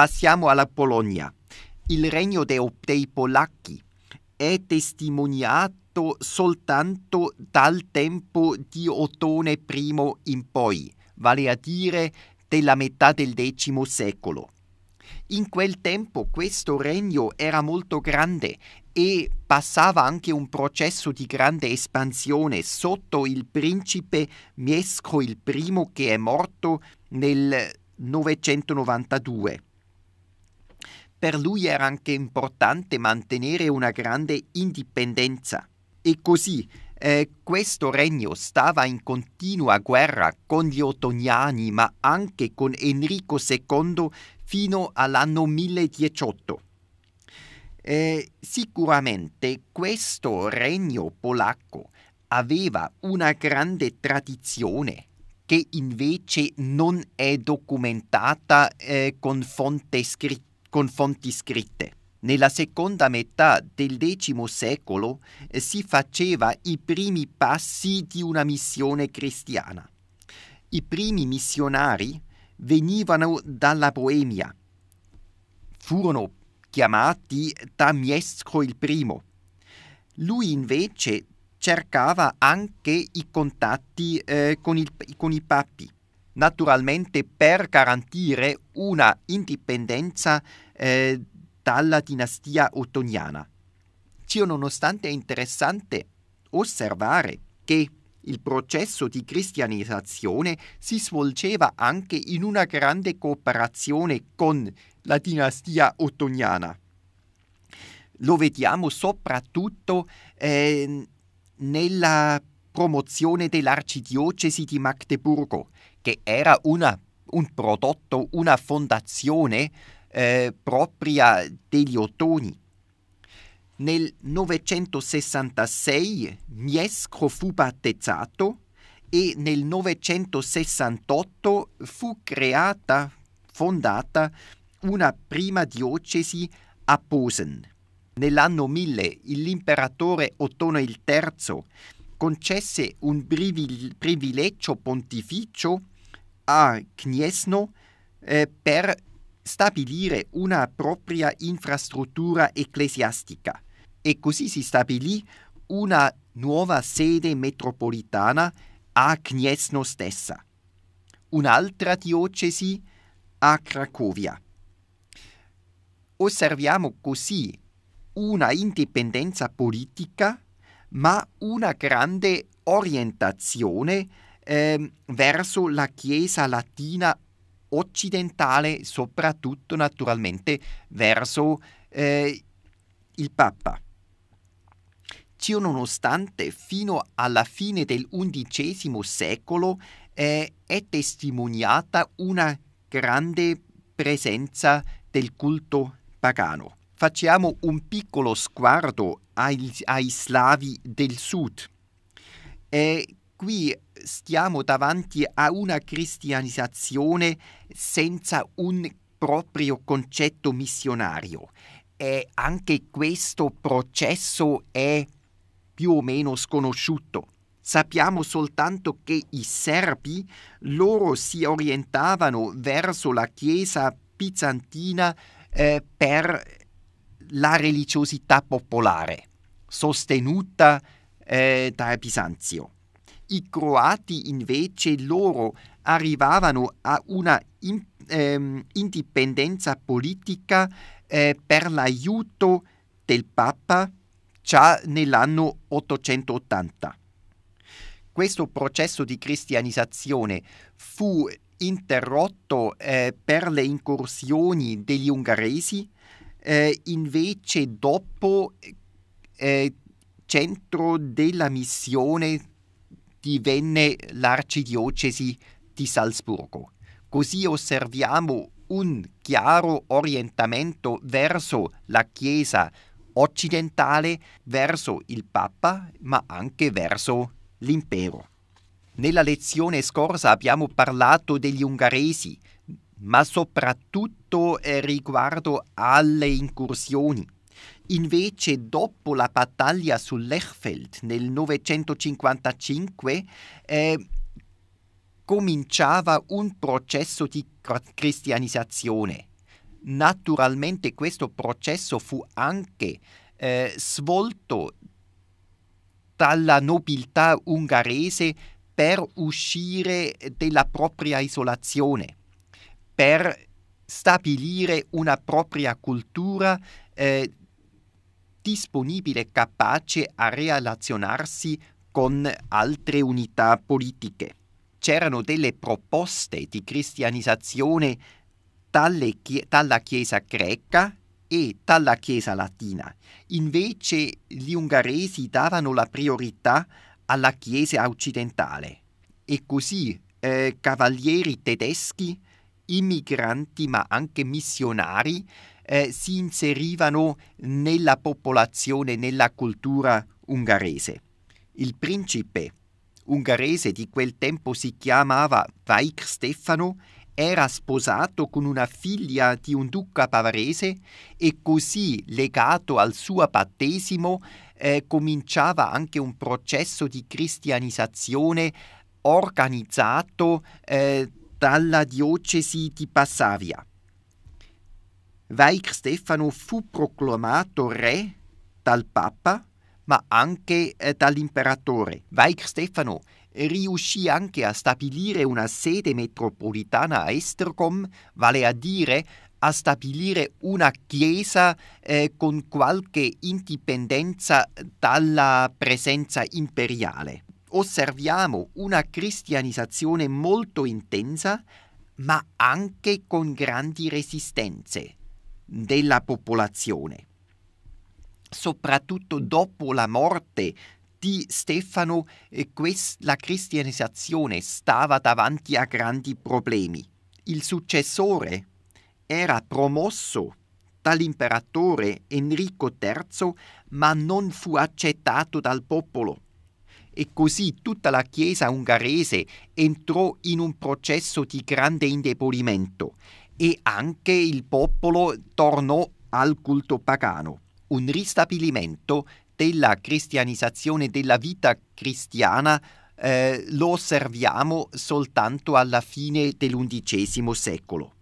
Passiamo alla Polonia. Il regno dei, dei polacchi è testimoniato soltanto dal tempo di Ottone I in poi, vale a dire della metà del X secolo. In quel tempo questo regno era molto grande e passava anche un processo di grande espansione sotto il principe Miesco I che è morto nel 992 per lui era anche importante mantenere una grande indipendenza. E così eh, questo regno stava in continua guerra con gli ottoniani ma anche con Enrico II fino all'anno 1018. Eh, sicuramente questo regno polacco aveva una grande tradizione che invece non è documentata eh, con fonte scritta con fonti scritte. Nella seconda metà del X secolo eh, si faceva i primi passi di una missione cristiana. I primi missionari venivano dalla Boemia. Furono chiamati da Miesco il primo. Lui invece cercava anche i contatti eh, con, il, con i papi naturalmente per garantire una indipendenza eh, dalla dinastia ottoniana. Ciononostante è interessante osservare che il processo di cristianizzazione si svolgeva anche in una grande cooperazione con la dinastia ottoniana. Lo vediamo soprattutto eh, nella promozione dell'arcidiocesi di Magdeburgo, che era una, un prodotto, una fondazione eh, propria degli Ottoni. Nel 966 Miesco fu battezzato e nel 968 fu creata, fondata, una prima diocesi a Posen. Nell'anno 1000 l'imperatore Ottono III concesse un privilegio pontificio a Gniesno eh, per stabilire una propria infrastruttura ecclesiastica e così si stabilì una nuova sede metropolitana a Gniesno stessa, un'altra diocesi a Cracovia. Osserviamo così una indipendenza politica, ma una grande orientazione eh, verso la Chiesa latina occidentale, soprattutto naturalmente verso eh, il Papa. Ciò nonostante, fino alla fine del XI secolo eh, è testimoniata una grande presenza del culto pagano. Facciamo un piccolo sguardo ai, ai slavi del sud. Eh, qui stiamo davanti a una cristianizzazione senza un proprio concetto missionario e anche questo processo è più o meno sconosciuto. Sappiamo soltanto che i serbi loro si orientavano verso la Chiesa bizantina eh, per la religiosità popolare sostenuta eh, da Bisanzio i croati invece loro arrivavano a una in, ehm, indipendenza politica eh, per l'aiuto del Papa già nell'anno 880. Questo processo di cristianizzazione fu interrotto eh, per le incursioni degli ungheresi, eh, invece dopo eh, centro della missione divenne l'arcidiocesi di Salzburgo. Così osserviamo un chiaro orientamento verso la Chiesa occidentale, verso il Papa, ma anche verso l'impero. Nella lezione scorsa abbiamo parlato degli ungheresi, ma soprattutto eh, riguardo alle incursioni Invece, dopo la battaglia sul Lechfeld nel 955, eh, cominciava un processo di cristianizzazione. Naturalmente questo processo fu anche eh, svolto dalla nobiltà ungherese per uscire dalla propria isolazione, per stabilire una propria cultura eh, disponibile e capace a relazionarsi con altre unità politiche. C'erano delle proposte di cristianizzazione chi- dalla Chiesa greca e dalla Chiesa latina. Invece gli ungheresi davano la priorità alla Chiesa occidentale e così eh, cavalieri tedeschi, immigranti ma anche missionari eh, si inserivano nella popolazione, nella cultura ungherese. Il principe ungherese di quel tempo si chiamava Vaik Stefano, era sposato con una figlia di un duca bavarese e così legato al suo battesimo eh, cominciava anche un processo di cristianizzazione organizzato eh, dalla diocesi di Passavia. Vaik Stefano fu proclamato re dal Papa, ma anche eh, dall'imperatore. Vaik Stefano riuscì anche a stabilire una sede metropolitana a Estercom, vale a dire a stabilire una chiesa eh, con qualche indipendenza dalla presenza imperiale. Osserviamo una cristianizzazione molto intensa, ma anche con grandi resistenze della popolazione. Soprattutto dopo la morte di Stefano eh, la cristianizzazione stava davanti a grandi problemi. Il successore era promosso dall'imperatore Enrico III, ma non fu accettato dal popolo. E così tutta la Chiesa ungherese entrò in un processo di grande indebolimento e anche il popolo tornò al culto pagano, un ristabilimento della cristianizzazione della vita cristiana eh, lo osserviamo soltanto alla fine dell'undicesimo secolo.